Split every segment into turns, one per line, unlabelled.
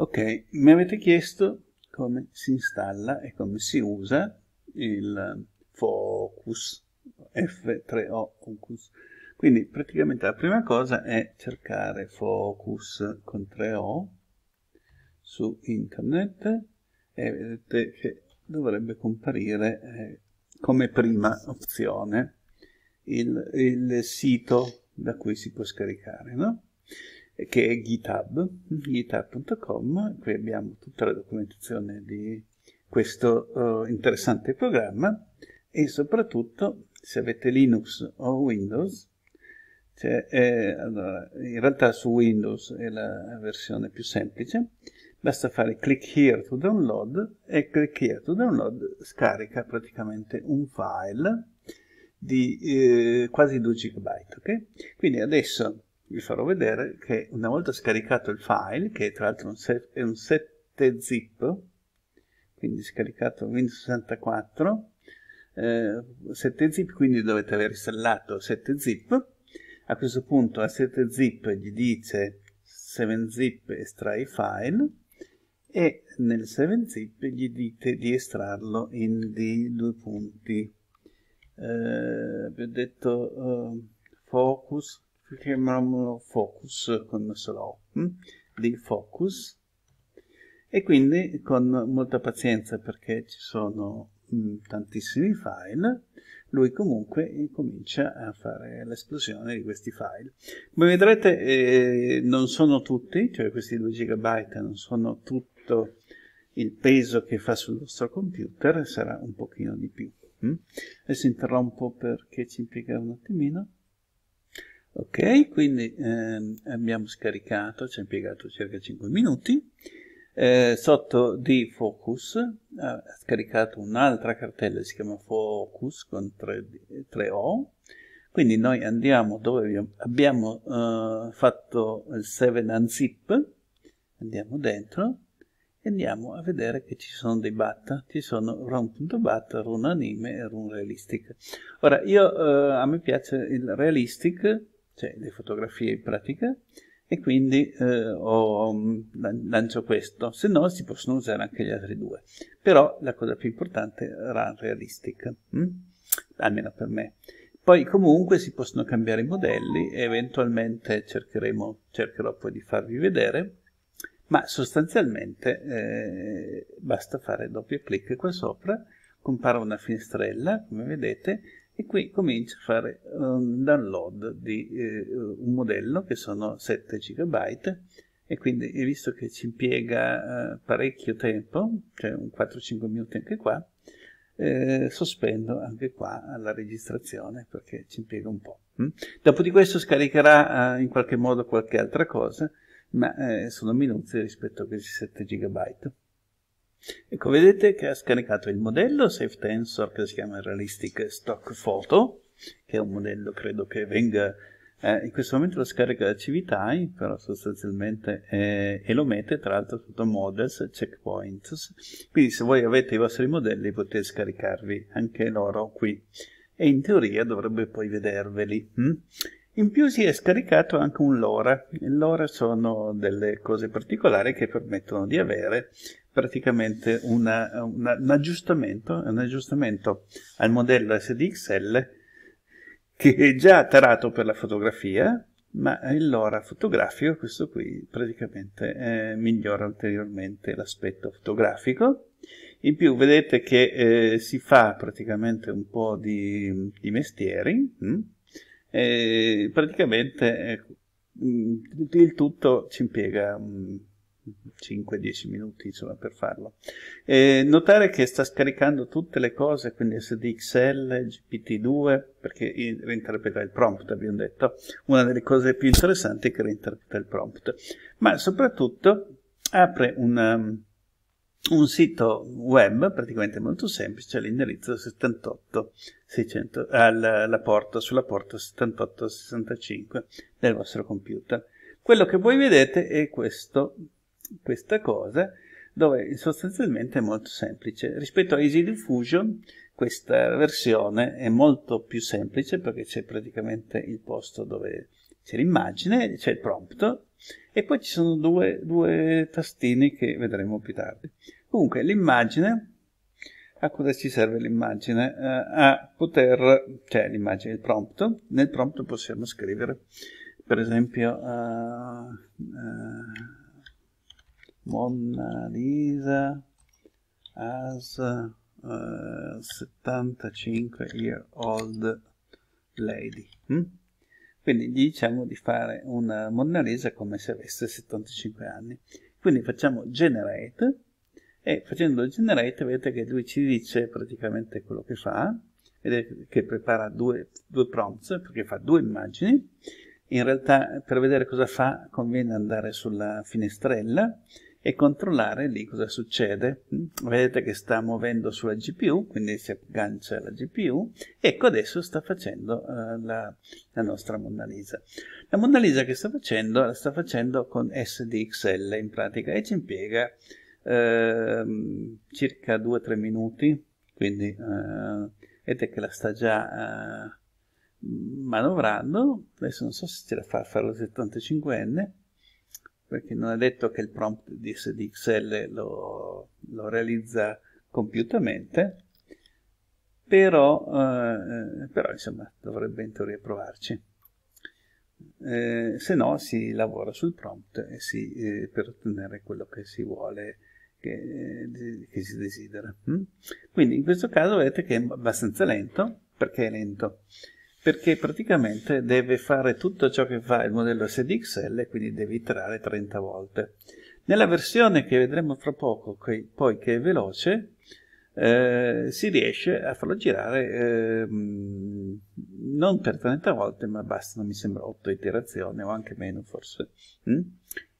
Ok, mi avete chiesto come si installa e come si usa il Focus F3O Focus. Quindi praticamente la prima cosa è cercare Focus con 3O su internet e vedete che dovrebbe comparire eh, come prima opzione il, il sito da cui si può scaricare, no? che è GitHub, github.com, qui abbiamo tutta la documentazione di questo uh, interessante programma e soprattutto se avete Linux o Windows, cioè, eh, allora, in realtà su Windows è la versione più semplice, basta fare click here to download e click here to download scarica praticamente un file di eh, quasi 2 GB. Okay? Quindi adesso vi farò vedere che una volta scaricato il file, che tra l'altro è un 7 zip, quindi scaricato Windows 64, 7 eh, zip, quindi dovete aver installato 7 zip, a questo punto a 7 zip gli dice 7 zip estrai file e nel 7 zip gli dite di estrarlo in di due punti. Eh, vi ho detto eh, focus chiamiamolo focus come slow hm? di focus e quindi con molta pazienza perché ci sono mh, hm, tantissimi file lui comunque comincia a fare l'esplosione di questi file come vedrete eh, non sono tutti cioè questi 2 GB non sono tutto il peso che fa sul nostro computer sarà un pochino di più hm? adesso interrompo perché ci impiega un attimino Ok, quindi ehm, abbiamo scaricato, ci ha impiegato circa 5 minuti. Eh, sotto di Focus ha scaricato un'altra cartella, si chiama Focus con 3, O. Quindi noi andiamo dove abbiamo, eh, fatto il 7 unzip, andiamo dentro e andiamo a vedere che ci sono dei BAT, ci sono run.bat, run anime e run realistic. Ora, io, eh, a me piace il realistic cioè le fotografie in pratica, e quindi eh, ho, mm, lancio questo, se no si possono usare anche gli altri due. Però la cosa più importante è la realistic, hm? almeno per me. Poi comunque si possono cambiare i modelli e eventualmente cercherò poi di farvi vedere, ma sostanzialmente eh, basta fare doppio clic qua sopra, compare una finestrella, come vedete, e qui comincio a fare un ehm, download di eh, un modello che sono 7 GB e quindi visto che ci impiega eh, parecchio tempo, cioè un 4-5 minuti anche qua, eh, sospendo anche qua la registrazione perché ci impiega un po'. Hm? Dopo di questo scaricherà eh, in qualche modo qualche altra cosa, ma eh, sono minuti rispetto a questi 7 GB. Ecco, vedete che ha scaricato il modello SafeTensor che si chiama Realistic Stock Photo, che è un modello credo che venga, eh, in questo momento lo scarica da Civitai, però sostanzialmente, eh, e lo mette tra l'altro sotto Models, Checkpoints, quindi se voi avete i vostri modelli potete scaricarvi anche loro qui, e in teoria dovrebbe poi vederveli. Hm? In più si è scaricato anche un LoRa. Il LoRa sono delle cose particolari che permettono di avere praticamente una, una, un, aggiustamento, un aggiustamento al modello SDXL che è già tarato per la fotografia, ma l'ora fotografico, questo qui praticamente eh, migliora ulteriormente l'aspetto fotografico. In più vedete che eh, si fa praticamente un po' di, di mestieri, mh? Mm? e praticamente eh, il tutto ci impiega mh, mm, 5-10 minuti insomma, per farlo. E notare che sta scaricando tutte le cose, quindi SDXL, GPT-2, perché reinterpreta il prompt, abbiamo detto, una delle cose più interessanti è che reinterpreta il prompt, ma soprattutto apre un, um, un sito web praticamente molto semplice all'indirizzo 78 600, alla porta, sulla porta 7865 del vostro computer. Quello che voi vedete è questo questa cosa dove sostanzialmente è molto semplice. Rispetto a Easy Diffusion questa versione è molto più semplice perché c'è praticamente il posto dove c'è l'immagine, c'è il prompt e poi ci sono due, due tastini che vedremo più tardi. Comunque l'immagine, a cosa ci serve l'immagine? Eh, a poter, cioè l'immagine, il prompt, nel prompt possiamo scrivere per esempio... Uh, uh, Mona Lisa as uh, 75 year old lady. Mm? Quindi gli diciamo di fare una Mona Lisa come se avesse 75 anni. Quindi facciamo generate e facendo generate vedete che lui ci dice praticamente quello che fa, che prepara due, due prompts perché fa due immagini. In realtà per vedere cosa fa conviene andare sulla finestrella e controllare lì cosa succede. Mm? Vedete che sta muovendo sulla GPU, quindi si aggancia alla GPU. Ecco adesso sta facendo uh, la, la, nostra Mona Lisa. La Mona Lisa che sta facendo, la sta facendo con SDXL in pratica e ci impiega uh, circa 2-3 minuti, quindi uh, vedete che la sta già eh, manovrando. Adesso non so se ce la fa a fare lo 75N perché non è detto che il prompt di, SDXL lo, lo realizza compiutamente, però, eh, eh, però, insomma dovrebbe in teoria provarci. Eh, se no si lavora sul prompt si, eh, per ottenere quello che si vuole, che, eh, che si desidera. Hm? Quindi in questo caso vedete che è abbastanza lento, perché è lento? perché praticamente deve fare tutto ciò che fa il modello SDXL, quindi deve iterare 30 volte. Nella versione che vedremo fra poco, che, poi che è veloce, eh, si riesce a farlo girare eh, non per 30 volte, ma bastano, mi sembra, 8 iterazioni o anche meno forse, mm?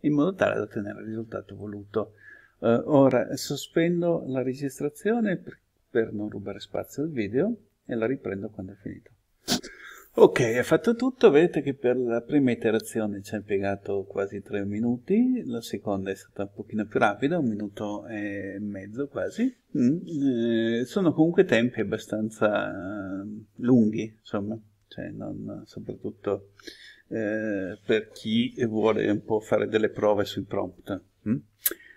in modo tale da ottenere il risultato voluto. Eh, ora sospendo la registrazione per, per non rubare spazio al video e la riprendo quando è finito. Ok, è fatto tutto, vedete che per la prima iterazione ci ha impiegato quasi 3 minuti, la seconda è stata un pochino più rapida, un minuto e mezzo quasi. Mm, eh, sono comunque tempi abbastanza eh, lunghi, insomma, cioè non, soprattutto eh, per chi vuole un po' fare delle prove sui prompt. Mm?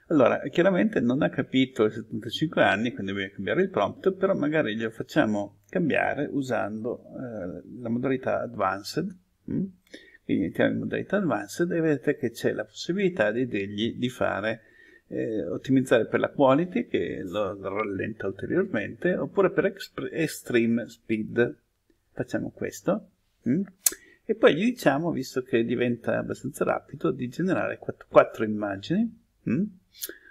Allora, chiaramente non ha capito i 75 anni, quindi dobbiamo cambiare il prompt, però magari glielo facciamo cambiare usando eh, la modalità Advanced, mh? Mm? quindi entriamo in modalità Advanced e vedete che c'è la possibilità di dirgli di fare eh, ottimizzare per la quality che lo, rallenta ulteriormente oppure per extreme speed facciamo questo mh? Mm? e poi gli diciamo visto che diventa abbastanza rapido di generare 4, 4 immagini Hm?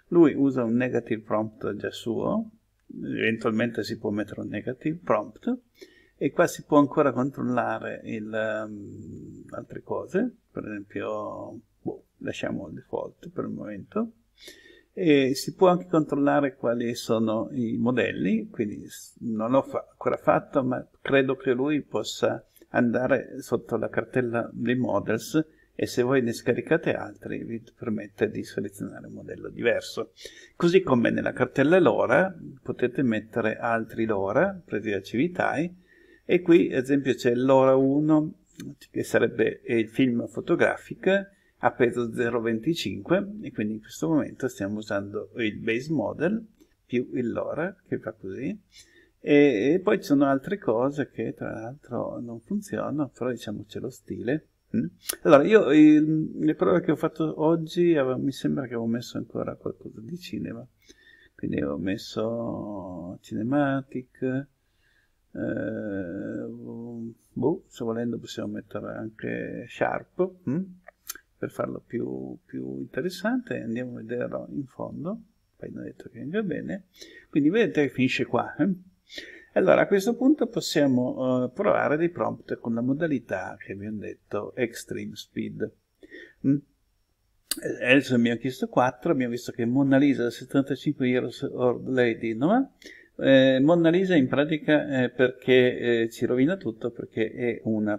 Lui usa un negative prompt già suo, eventualmente si può mettere un negative prompt e qua si può ancora controllare il, um, altre cose, per esempio boh, lasciamo il default per il momento e si può anche controllare quali sono i modelli, quindi non l'ho fa ancora fatto ma credo che lui possa andare sotto la cartella dei models e se voi ne scaricate altri vi permette di selezionare un modello diverso. Così come nella cartella LoRa potete mettere altri LoRa presi da Civitai e qui ad esempio c'è LoRa 1 che sarebbe il film fotografico a peso 0,25 e quindi in questo momento stiamo usando il base model più il LoRa che fa così e, poi ci sono altre cose che tra l'altro non funzionano però diciamo c'è lo stile Mm? Allora, io il, le prove che ho fatto oggi avevo, mi sembra che avevo messo ancora qualcosa di cinema, quindi ho messo cinematic, eh, boh, se volendo possiamo mettere anche sharp hm? per farlo più, più, interessante, andiamo a vederlo in fondo, poi non ho detto che va bene, quindi vedete che finisce qua. Eh? Allora, a questo punto possiamo uh, provare dei prompt con la modalità che abbiamo detto Extreme Speed. Mm. Eh, adesso ha chiesto 4, abbiamo visto che Mona Lisa 75 Years Old Lady, no? Eh, Mona Lisa in pratica eh, perché eh, ci rovina tutto perché è un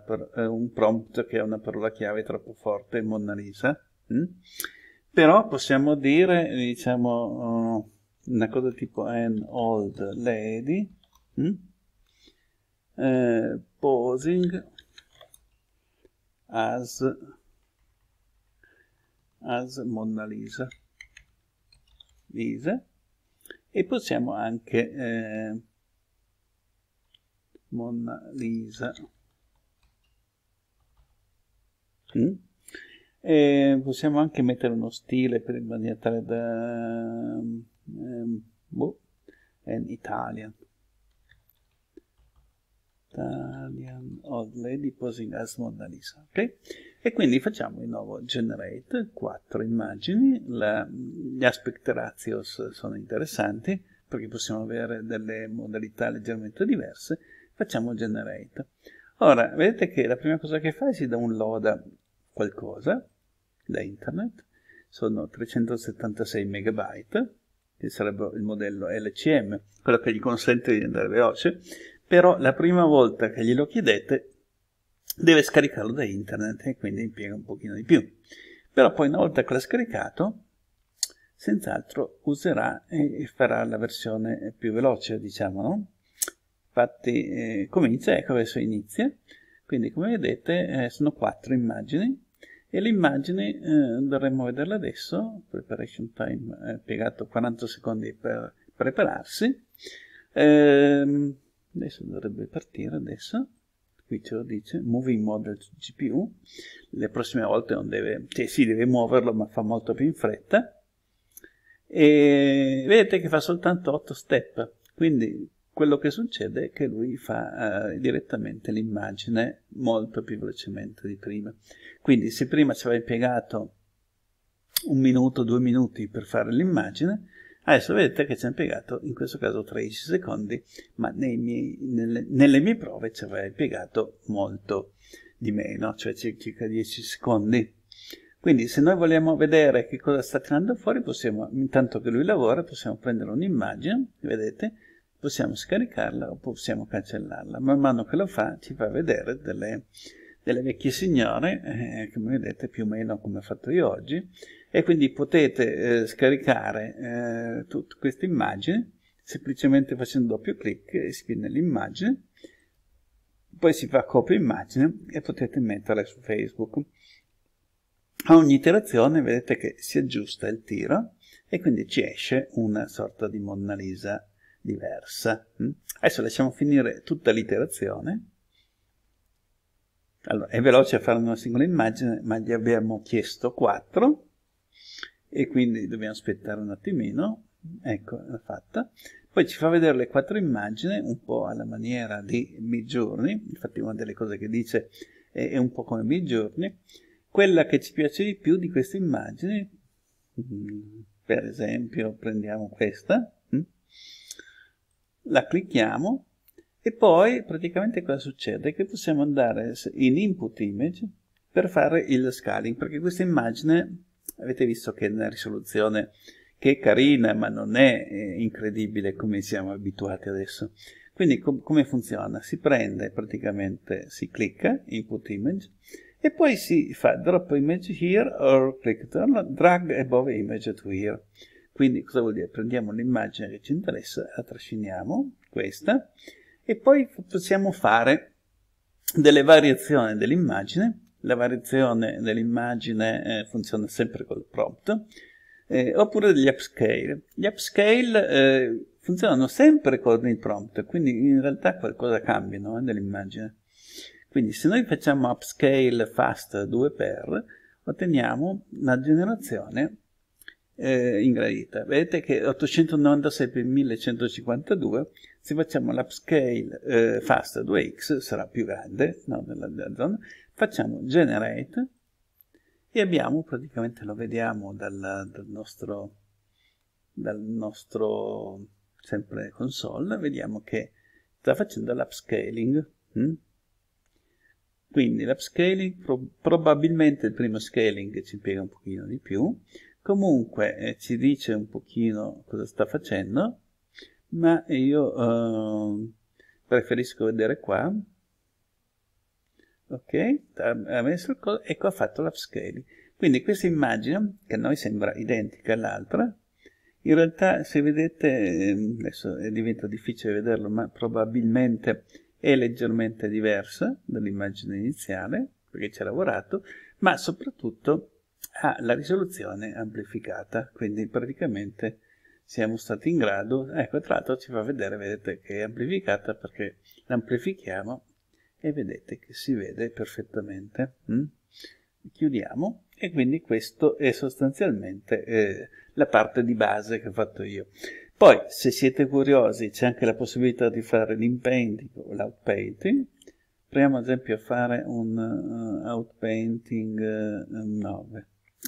prompt che è una parola chiave troppo forte, Mona Lisa. Mm? Però possiamo dire, diciamo, eh, una cosa tipo an old lady, mm? eh, posing as as Mona Lisa Lisa e possiamo anche eh, Mona Lisa mm? E possiamo anche mettere uno stile per il maniera tale da um, boh, in Italian Italian Old Lady as Mona Lisa, ok? E quindi facciamo di nuovo generate, 4 immagini, la, gli aspect ratios sono interessanti perché possiamo avere delle modalità leggermente diverse, facciamo generate. Ora, vedete che la prima cosa che fa è si downloada qualcosa da internet, sono 376 megabyte, che sarebbe il modello LCM, quello che gli consente di andare veloce, però la prima volta che glielo chiedete deve scaricarlo da internet e quindi impiega un pochino di più. Però poi una volta che l'ha scaricato, senz'altro userà e farà la versione più veloce, diciamo, no? Infatti eh, comincia, ecco adesso inizia, quindi come vedete eh, sono quattro immagini e le immagini eh, dovremmo vederle adesso, preparation time eh, piegato 40 secondi per prepararsi, ehm, adesso dovrebbe partire adesso qui ce lo dice moving model GPU le prossime volte non deve cioè si sì, deve muoverlo ma fa molto più in fretta e vedete che fa soltanto 8 step quindi quello che succede è che lui fa eh, direttamente l'immagine molto più velocemente di prima quindi se prima ci aveva impiegato un minuto, due minuti per fare l'immagine Adesso vedete che ci ha impiegato in questo caso 13 secondi, ma miei, nelle, nelle, mie prove ci aveva impiegato molto di meno, cioè circa 10 secondi. Quindi se noi vogliamo vedere che cosa sta tirando fuori, possiamo, intanto che lui lavora, possiamo prendere un'immagine, vedete, possiamo scaricarla o possiamo cancellarla. Man mano che lo fa ci fa vedere delle, delle vecchie signore, eh, come vedete più o meno come ho fatto io oggi, e quindi potete eh, scaricare eh, tutta questa immagine semplicemente facendo doppio clic si viene l'immagine poi si fa copia immagine e potete metterla su Facebook a ogni iterazione vedete che si aggiusta il tiro e quindi ci esce una sorta di Mona Lisa diversa mm? adesso lasciamo finire tutta l'iterazione allora, è veloce a fare una singola immagine, ma gli abbiamo chiesto 4 e quindi dobbiamo aspettare un attimino ecco l'ha fatta poi ci fa vedere le quattro immagini un po' alla maniera di Midjourney infatti una delle cose che dice è, è un po' come Midjourney quella che ci piace di più di queste immagini mm, per esempio prendiamo questa mm, la clicchiamo e poi praticamente cosa succede? Che possiamo andare in input image per fare il scaling perché questa immagine avete visto che è una risoluzione che è carina ma non è eh, incredibile come siamo abituati adesso. Quindi com come funziona? Si prende praticamente, si clicca input image e poi si fa drop image here or click turn, drag above image to here. Quindi cosa vuol dire? Prendiamo l'immagine che ci interessa, la trasciniamo, questa, e poi possiamo fare delle variazioni dell'immagine la variazione dell'immagine eh, funziona sempre col prompt, eh, oppure degli upscale. Gli upscale eh, funzionano sempre con il prompt, quindi in realtà qualcosa cambia no? Eh, nell'immagine. Quindi se noi facciamo upscale fast 2x, otteniamo una generazione eh, ingradita. Vedete che 896 per 1152, se facciamo l'upscale eh, fast 2x sarà più grande no, della, zona, facciamo generate e abbiamo praticamente lo vediamo dal, dal nostro dal nostro sempre console vediamo che sta facendo l'upscaling hm? quindi l'upscaling pro probabilmente il primo scaling ci impiega un pochino di più comunque eh, ci dice un pochino cosa sta facendo ma io eh, preferisco vedere qua ok? Ha messo il coso, ecco ha fatto l'upscaling. Quindi questa immagine, che a noi sembra identica all'altra, in realtà se vedete, ehm, adesso diventa difficile vederlo, ma probabilmente è leggermente diversa dall'immagine iniziale, perché ci ha lavorato, ma soprattutto ha la risoluzione amplificata, quindi praticamente siamo stati in grado, ecco tra l'altro ci fa vedere, vedete che è amplificata perché l'amplifichiamo e vedete che si vede perfettamente. Mm? Chiudiamo e quindi questo è sostanzialmente eh, la parte di base che ho fatto io. Poi, se siete curiosi, c'è anche la possibilità di fare l'inpainting o l'outpainting. Proviamo ad esempio a fare un uh, outpainting uh, eh, 9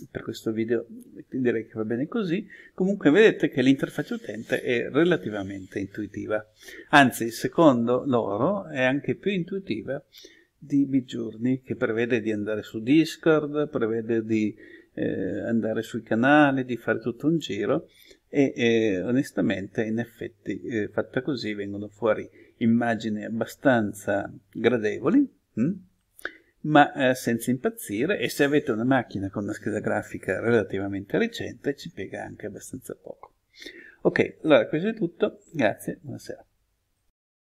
per questo video direi che va bene così. Comunque vedete che l'interfaccia utente è relativamente intuitiva. Anzi, secondo loro è anche più intuitiva di Midjourney, che prevede di andare su Discord, prevede di eh, andare sui canali, di fare tutto un giro e eh, onestamente in effetti eh, fatta così vengono fuori immagini abbastanza gradevoli. Hm? ma eh, senza impazzire e se avete una macchina con una scheda grafica relativamente recente ci piega anche abbastanza poco. Ok, allora questo è tutto, grazie, buonasera.